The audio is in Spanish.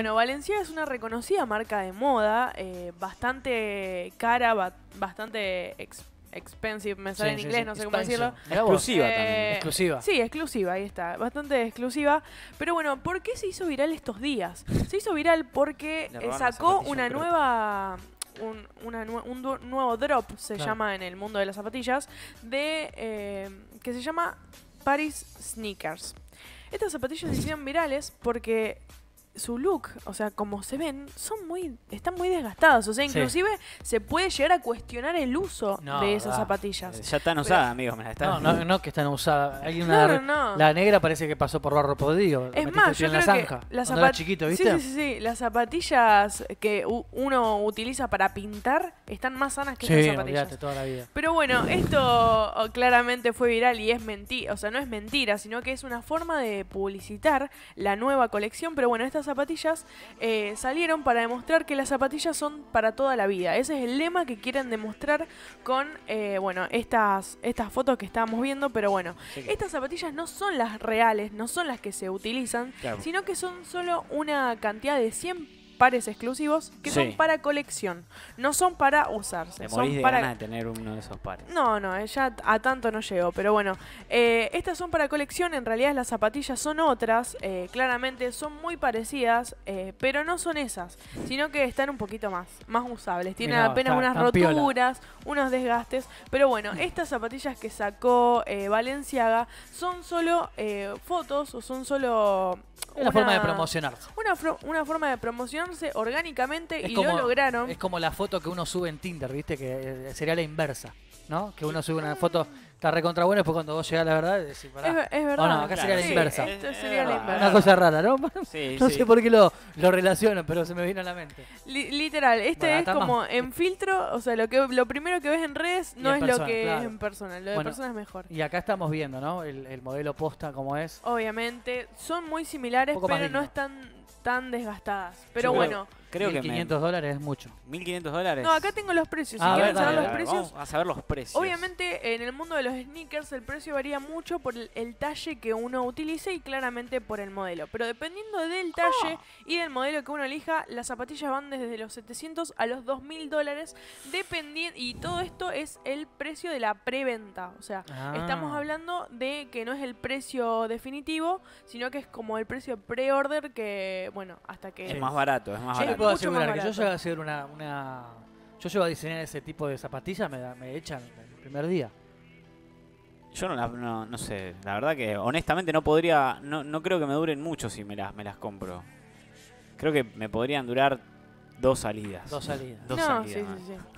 Bueno, Valencia es una reconocida marca de moda, eh, bastante cara, bastante expensive, me sale en inglés, no sé cómo decirlo. Exclusiva eh, también. Exclusiva. Sí, exclusiva, ahí está. Bastante exclusiva. Pero bueno, ¿por qué se hizo viral estos días? Se hizo viral porque eh, sacó una nueva... Un, nuevo drop, se llama en el mundo de las zapatillas, de que se llama Paris Sneakers. Estas zapatillas se hicieron virales porque su look, o sea, como se ven, son muy, están muy desgastadas. O sea, inclusive se puede llegar a cuestionar el uso de esas zapatillas. Ya están usadas, amigos. No, no, que están usadas. La negra parece que pasó por barro podrido. Es más, la zanja, que chiquito, ¿viste? sí, sí, sí, Las zapatillas que uno utiliza para pintar están más sanas que estas zapatillas. Pero bueno, esto oh, claramente fue viral y es mentira, o sea, no es mentira, sino que es una forma de publicitar la nueva colección. Pero bueno, estas zapatillas eh, salieron para demostrar que las zapatillas son para toda la vida. Ese es el lema que quieren demostrar con, eh, bueno, estas, estas fotos que estábamos viendo. Pero bueno, estas zapatillas no son las reales, no son las que se utilizan, sino que son solo una cantidad de 100 pares exclusivos que son para colección, no son para usarse. Te son de para... tener uno de esos pares. No, no, eh, ya a tanto no llegó, pero bueno, eh, estas son para colección, en realidad las zapatillas son otras, eh, claramente son muy parecidas, pero no son esas, sino que están un poquito más, más usables. Tienen apenas unas roturas, unos desgastes, pero bueno, estas zapatillas que sacó Valenciaga son solo fotos o son solo... Una, forma de promocionar. una forma de promoción orgánicamente y como, lo lograron. Es como la foto que uno sube en Tinder, ¿viste? Que eh, sería la inversa, ¿no? Que uno sube una foto está recontra bueno, después cuando vos llegás la verdad, decís, pará. Es, verdad. acá sería la inversa. Una cosa rara, ¿no? no sé por qué lo, lo, relaciono, pero se me vino a la mente. literal, este es como en filtro, o sea, lo que lo primero que ves en redes no es lo que es en persona, lo de persona es mejor. Y acá estamos viendo, ¿no? El, modelo posta como es. Obviamente, son muy similares, pero no están tan desgastadas. Pero bueno. Creo, que 500 dólares es mucho. 1500 dólares. No, acá tengo los precios. si ah, a saber los precios. saber los precios. Obviamente, en el mundo de los sneakers el precio varía mucho por el, talle que uno utilice y claramente por el modelo. Pero dependiendo del ah. talle y del modelo que uno elija, las zapatillas van desde los 700 a los 2000 dólares. y todo esto es el precio de la preventa. O sea, ah. estamos hablando de que no es el precio definitivo, sino que es como el precio pre-order que, bueno, hasta que... Es más barato, es más barato. Puedo mucho Que yo llego a hacer una, Yo llego a diseñar ese tipo de zapatillas, me, me echan el primer día. Yo no, no, no sé, la verdad que honestamente no podría, no, no creo que me duren mucho si me las, me las compro. Creo que me podrían durar dos salidas. Dos salidas. Dos salidas. Sí, sí, sí.